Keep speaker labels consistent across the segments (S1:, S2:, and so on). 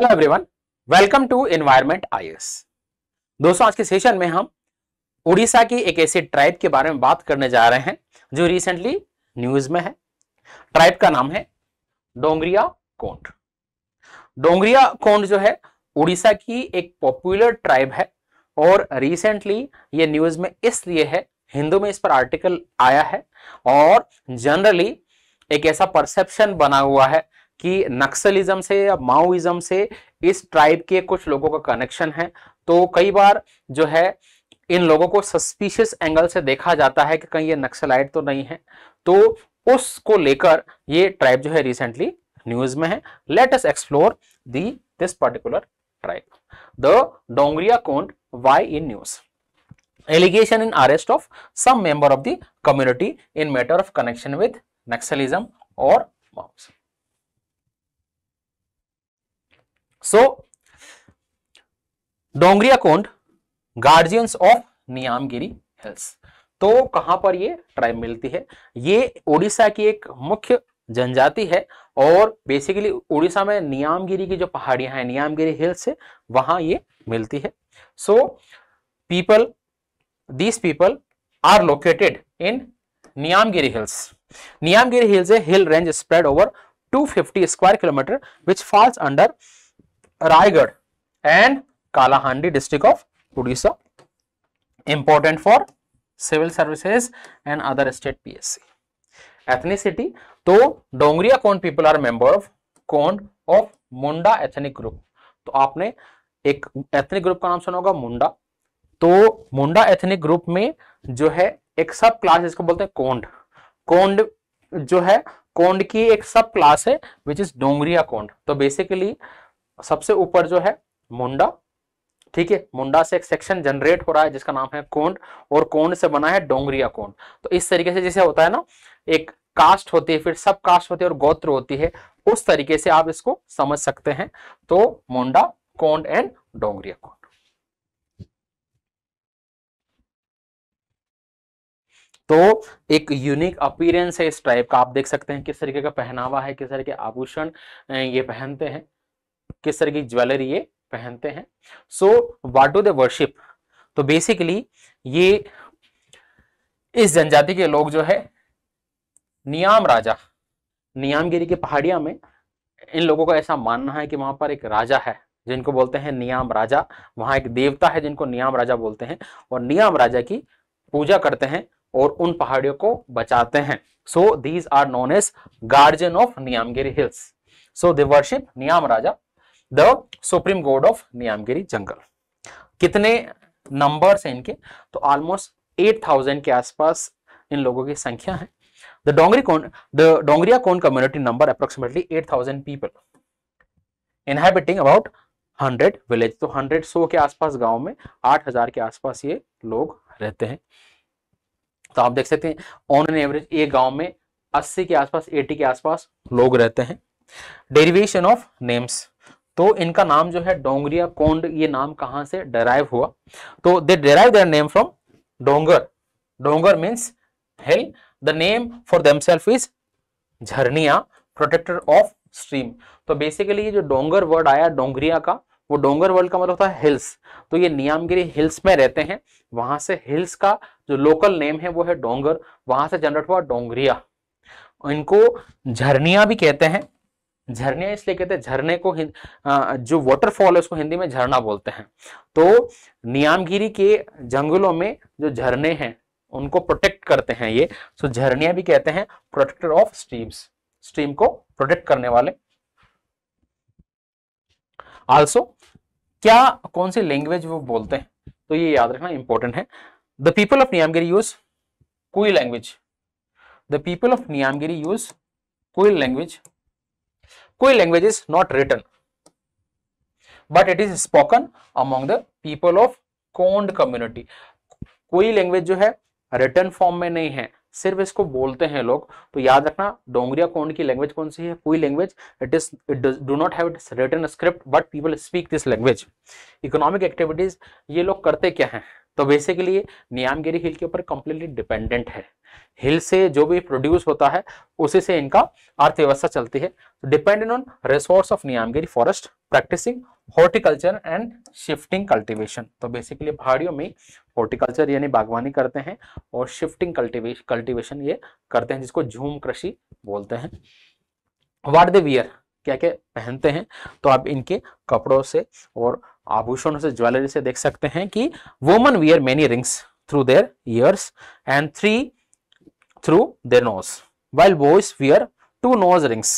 S1: Hello everyone welcome to environment IAS दोस्तों आज के सेशन में हम उड़ीसा की एक ऐसी ट्राइब के बारे में बात करने जा रहे हैं जो रिसेंटली न्यूज में है ट्राइब का नाम है डोंगरिया कोंड डोंगरिया कोंड जो है उड़ीसा की एक पॉपुलर ट्राइब है और रिसेंटली ये न्यूज में इसलिए है हिंदू में इस पर आर्टिकल आया है और जनरली एक ऐसा परसेप्शन बना हुआ है कि नक्सलिज्म से या माओइज्म से इस ट्राइब के कुछ लोगों का कनेक्शन है तो कई बार जो है इन लोगों को सस्पिशियस एंगल से देखा जाता है कि कहीं ये नक्सलाइट तो नहीं है तो उसको लेकर ये ट्राइब जो है रिसेंटली न्यूज में है let us explore the this particular tribe the Dongria Kondh why in news allegation in arrest of some member of the community in matter of connection with naxalism और mobs. डोंगरिया कोंड गार्जियंस ऑफ नियामगिरी हिल्स तो कहां पर ये tribe मिलती है ये ओडिशा की एक मुख्य जनजाति है और बेसिकली उड़ीसा में नियामगिरी की जो पहाड़ियां हैं नियामगिरी हिल्स है वहां ये मिलती है so people these people are located in Niyamgiri hills Niyamgiri hills a hill range spread over 250 square kilometre which falls under Rayagada and Kalahandi district of Orissa important for civil services and other state PSC ethnicity तो Dongria Kondh people are member of Kondh of Munda ethnic group तो आपने एक ethnic group का नाम सुना होगा मुंडा तो मुंडा ethnic group में जो है एक सब क्लास जिसको बोलते हैं कोंड कोंड जो है कोंड की एक सब क्लास है विच इज डोंगरिया कोंड तो बेसिकली सबसे ऊपर जो है मुंडा ठीक है मुंडा से एक सेक्शन जनरेट हो रहा है जिसका नाम है कोंड और कोंड से बना है डोंगरिया कोंड तो इस तरीके से जैसे होता है ना एक कास्ट होती है फिर सब कास्ट होती है और गोत्र होती है उस तरीके से आप इसको समझ सकते हैं तो मुंडा कोंड एंड डोंगरिया कोंड तो एक यूनिक अपीरेंस है इस टाइप का आप देख सकते हैं किस तरीके का पहनावा है किस तरीके आभूषण ये पहनते हैं किस तरह की ज्वेलरी ये पहनते हैं so what do they worship तो बेसिकली ये इस जनजाति के लोग जो है नियाम राजा नियामगिरी के पहाड़िया में इन लोगों का ऐसा मानना है कि वहां पर एक राजा है जिनको बोलते हैं नियाम राजा वहां एक देवता है जिनको नियाम राजा बोलते हैं और नियाम राजा की पूजा करते हैं और उन पहाड़ियों को बचाते हैं so these are known as guardian of Niyamgiri hills so they worship Niyam Raja the supreme god of Niyamgiri जंगल कितने नंबर्स हैं इनके तो ऑलमोस्ट एट थाउजेंड के आसपास इन लोगों की संख्या है द डोंगरी कौन the Dongria Kondh community number approximately eight thousand people inhabiting about hundred village तो हंड्रेड सौ के आसपास गांव में आठ हजार के आसपास ये लोग रहते हैं तो आप देख सकते हैं ऑन एन एवरेज एक गांव में अस्सी के आसपास एटी के आसपास लोग रहते हैं डेरिवेशन ऑफ नेम्स तो इनका नाम जो है डोंगरिया कोंड ये नाम कहाँ से डेराइव हुआ तो they derive their name from Dongar Dongar means hill the name for themselves is Jharnia protector of stream तो बेसिकली ये जो डोंगर वर्ड आया डोंगरिया का वो डोंगर वर्ल्ड का मतलब होता है हिल्स तो ये नियामगिरी हिल्स में रहते हैं वहां से हिल्स का जो लोकल नेम है वो है डोंगर वहां से जनरेट हुआ डोंगरिया इनको झरनिया भी कहते हैं झरने इसलिए कहते हैं झरने को जो वाटरफॉल है उसको हिंदी में झरना बोलते हैं तो नियामगिरी के जंगलों में जो झरने हैं उनको प्रोटेक्ट करते हैं ये सो झरनिया भी कहते हैं प्रोटेक्टर ऑफ स्ट्रीम्स स्ट्रीम को प्रोटेक्ट करने वाले आल्सो क्या कौन सी लैंग्वेज वो बोलते हैं तो ये याद रखना इंपॉर्टेंट है the people of Niyamgiri use Kui language the people of Niyamgiri use Kui language Kui language is not written but it is spoken among the people of Kondh community Kui language जो है रिटर्न फॉर्म में नहीं है सिर्फ इसको बोलते हैं लोग तो याद रखना डोंगरिया कोंड की लैंग्वेज कौन सी है Kui language it is it do not have its written script but people speak this language economic activities ये लोग करते क्या हैं तो बेसिकली नियामगिरी हिल के ऊपर कंप्लीटली डिपेंडेंट है हिल से जो भी प्रोड्यूस होता है उसी से इनका अर्थव्यवस्था चलती है dependent on resource of Niyamgiri forest practicing horticulture and shifting cultivation तो बेसिकली पहाड़ियों में हॉर्टिकल्चर यानी बागवानी करते हैं और शिफ्टिंग कल्टीवेशन कल्टीवेशन ये करते हैं जिसको झूम कृषि बोलते हैं वाट दे वियर क्या क्या पहनते हैं तो आप इनके कपड़ों से और आभूषण से ज्वेलरी से देख सकते हैं कि women wear many rings through their ears and three through their nose while boys wear two nose rings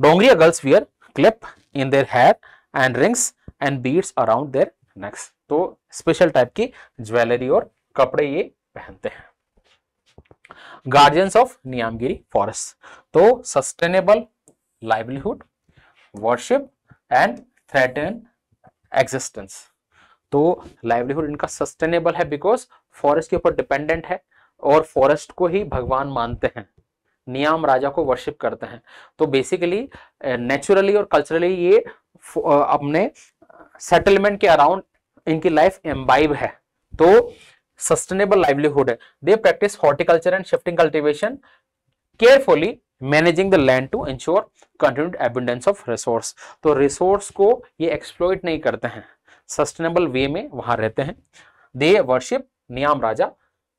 S1: Dongria girls wear clip in their hair and rings and beads around their necks तो special type की jewellery और कपड़े ये पहनते हैं guardians of Niyamgiri forest तो sustainable livelihood worship and threaten existence तो livelihood इनका सस्टेनेबल है बिकॉज फॉरेस्ट के ऊपर डिपेंडेंट है और फॉरेस्ट को ही भगवान मानते हैं नियाम राजा को वर्शिप करते हैं तो बेसिकली नेचुरली और कल्चरली ये अपने सेटलमेंट के अराउंड इनकी लाइफ एम्बाइब है तो सस्टेनेबल लाइवलीहुड है they practice horticulture and shifting cultivation carefully managing the land to ensure continued abundance of resource तो रिसोर्स को ये एक्सप्लोइट नहीं करते हैं सस्टेनेबल वे में वहां रहते हैं they worship Niyam Raja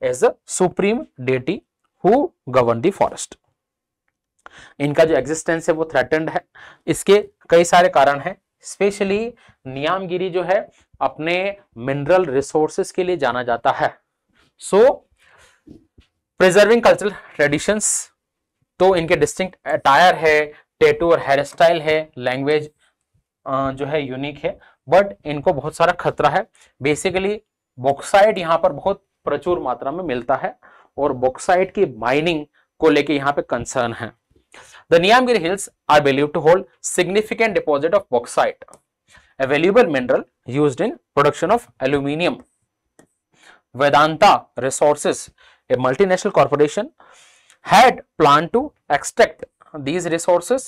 S1: as a supreme deity who govern the forest इनका जो एग्जिस्टेंस है वो थ्रेटेंड है इसके कई सारे कारण हैं स्पेशली नियामगिरी जो है अपने मिनरल रिसोर्सेस के लिए जाना जाता है सो प्रिजर्विंग कल्चरल ट्रेडिशंस तो इनके डिस्टिंक्ट अटायर है टेटू और हेयर स्टाइल है लैंग्वेज जो है यूनिक है बट इनको बहुत सारा खतरा है बेसिकली बॉक्साइड यहाँ पर बहुत प्रचुर मात्रा में मिलता है और बॉक्साइड की माइनिंग को लेके यहाँ पे कंसर्न है the Niyamgiri hills are believe to hold significant deposit of bauxite a valuable mineral use in production of aluminium Vedanta resources a multinational corporation had planned to extract these resources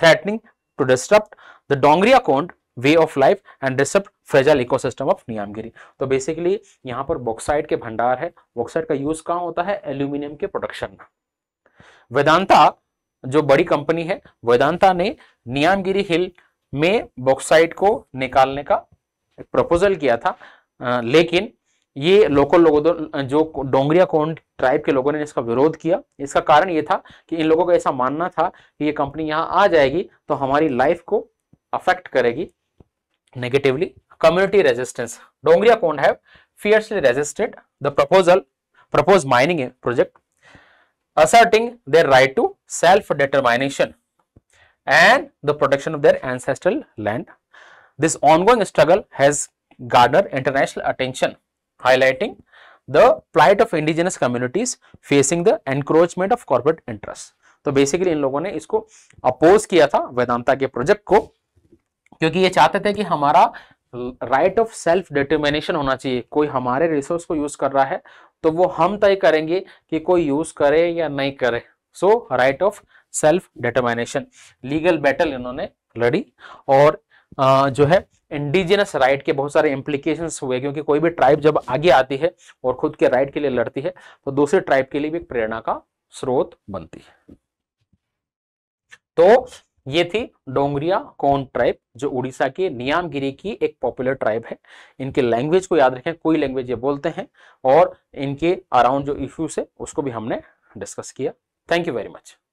S1: threatening to disrupt the Dongria Kond way of life and disrupt fragile ecosystem of Niyamgiri तो basically यहाँ पर bauxite के भंडार है bauxite का use कहाँ होता है एल्यूमिनियम के प्रोडक्शन में वेदांता जो बड़ी कंपनी है वेदांता ने नियामगिरी हिल में बॉक्साइट को निकालने का एक प्रपोजल किया था लेकिन ये लोकल लोगों जो डोंगरिया कोंड ट्राइब के लोगों ने इसका विरोध किया इसका कारण ये था कि इन लोगों को ऐसा मानना था कि ये कंपनी यहाँ आ जाएगी तो हमारी लाइफ को अफेक्ट करेगी negatively community resistance Dongria Kondh have fiercely resisted the proposal propose mining project asserting their right to self determination and the protection of their ancestral land this ongoing struggle has garnered international attention highlighting the plight of indigenous communities facing the encroachment of corporate interests. तो basically इन लोगों ने इसको oppose किया था वेदांता के project को क्योंकि ये चाहते थे कि हमारा राइट ऑफ सेल्फ डिटर्मिनेशन होना चाहिए कोई हमारे रिसोर्स को यूज कर रहा है तो वो हम तय करेंगे कि कोई यूज करे या नहीं करे so right of self determination legal battle इन्होंने लड़ी और जो है इंडिजिनस राइट के बहुत सारे इंप्लीकेशन हुए क्योंकि कोई भी ट्राइब जब आगे आती है और खुद के राइट के लिए लड़ती है तो दूसरे ट्राइब के लिए भी प्रेरणा का स्रोत बनती है तो ये थी डोंगरिया कौन ट्राइब जो उड़ीसा के नियामगिरी की एक पॉपुलर ट्राइब है इनके लैंग्वेज को याद रखें कोई लैंग्वेज ये बोलते हैं और इनके अराउंड जो इश्यूज है उसको भी हमने डिस्कस किया थैंक यू वेरी मच